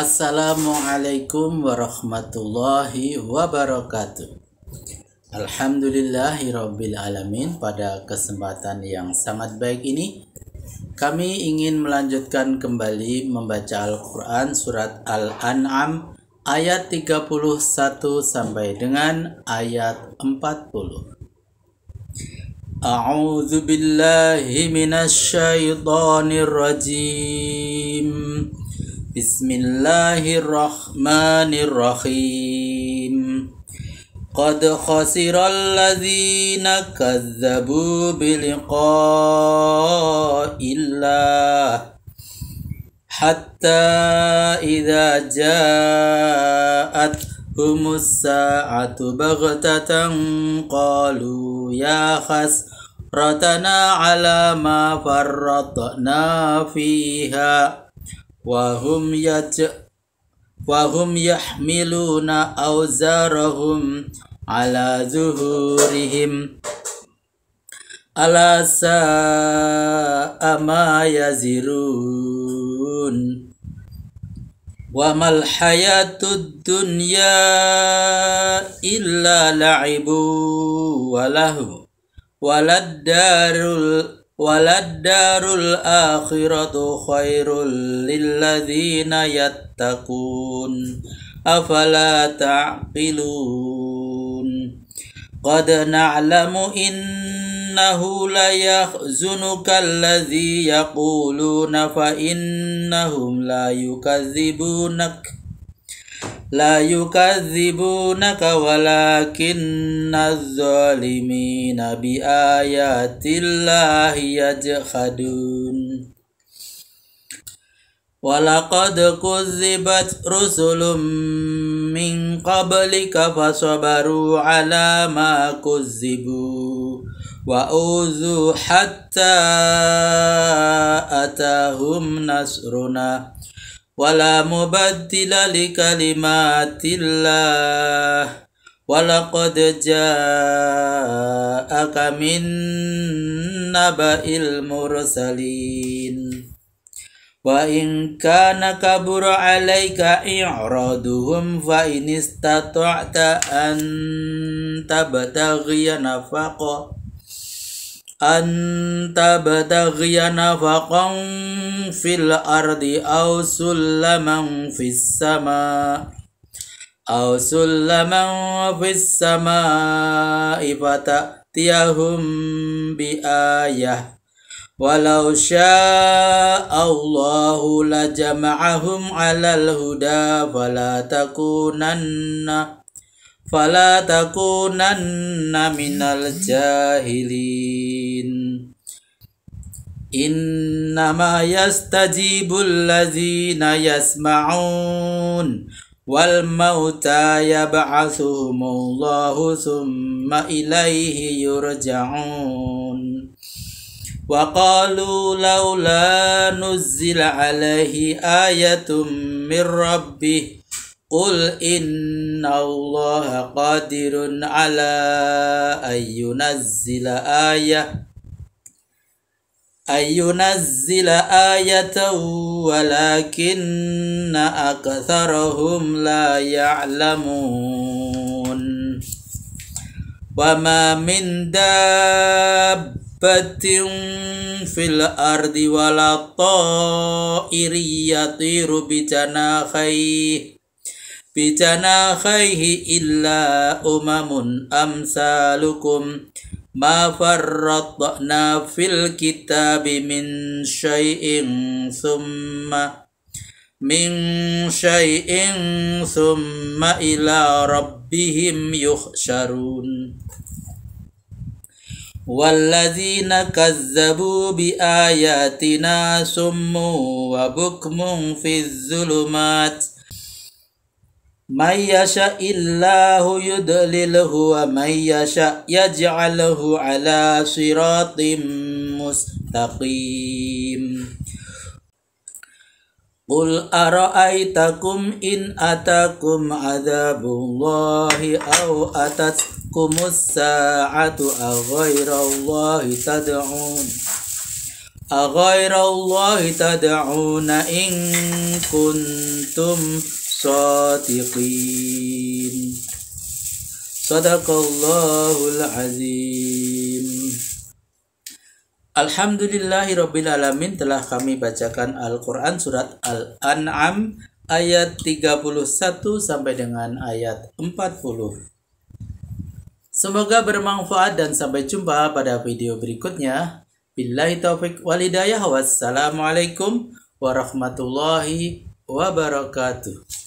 Assalamualaikum warahmatullahi wabarakatuh Alhamdulillahi Rabbil Alamin Pada kesempatan yang sangat baik ini Kami ingin melanjutkan kembali membaca Al-Quran Surat Al-An'am ayat 31 sampai dengan ayat 40 A'udzu billahi بسم الله الرحمن الرحيم قد خسر الذين كذبوا بلقاء الله حتى إذا جاءتهم الساعة بغتة قالوا يا خسرتنا على ما فرطنا فيها وهم يت وهم يحملون أوزارهم على ظهورهم ألا ساء ما يزرون وما الحياة الدنيا إلا لعب وله وللدار وللدار الآخرة خير للذين يتقون أفلا تعقلون قد نعلم إنه ليحزنك الذي يقولون فإنهم لا يكذبونك لا يكذبونك ولكن الظالمين بآيات الله يجحدون ولقد كذبت رسل من قبلك فصبروا على ما كذبوا وأوذوا حتى أتاهم نصرنا Waala mubadtila likalima tila, wala kodja a kamin naba ilmu rosalin. Waingka na kabura a laika iya ro ini sta ta an taba tagriya anta badaghiyana faqan fil ardi aw sulaman fis sama aw sulaman fis sama ibata tiyahum bi ayah walau syaa Allahu lajama'ahum alal huda fala takunanna فلا تكونن من الجاهلين إنما يستجيب الذين يسمعون والموتى يبعثهم الله ثم إليه يرجعون وقالوا لولا نزل عليه آية من ربه قل إن الله قادر على أن ينزل آية أن ينزل آية ولكن أكثرهم لا يعلمون وما من دابة في الأرض ولا طائر يطير بجناحيه بجناحيه إلا أمم أمثالكم ما فرطنا في الكتاب من شيء ثم من شيء ثم إلى ربهم يحشرون والذين كذبوا بآياتنا سموا وبكم في الظلمات ۖ من يشاء الله يدلله ومن يشاء يجعله على صراط مستقيم قل أرأيتكم إن أتاكم عذاب الله أو أتتكم الساعة أغير الله تدعون أغير الله تدعون إن كنتم sadiqin Sadaqallahul azim Alhamdulillahi Rabbil Alamin telah kami bacakan Al-Quran Surat Al-An'am ayat 31 sampai dengan ayat 40 Semoga bermanfaat dan sampai jumpa pada video berikutnya. Billahi taufik walidayah wassalamualaikum warahmatullahi wabarakatuh.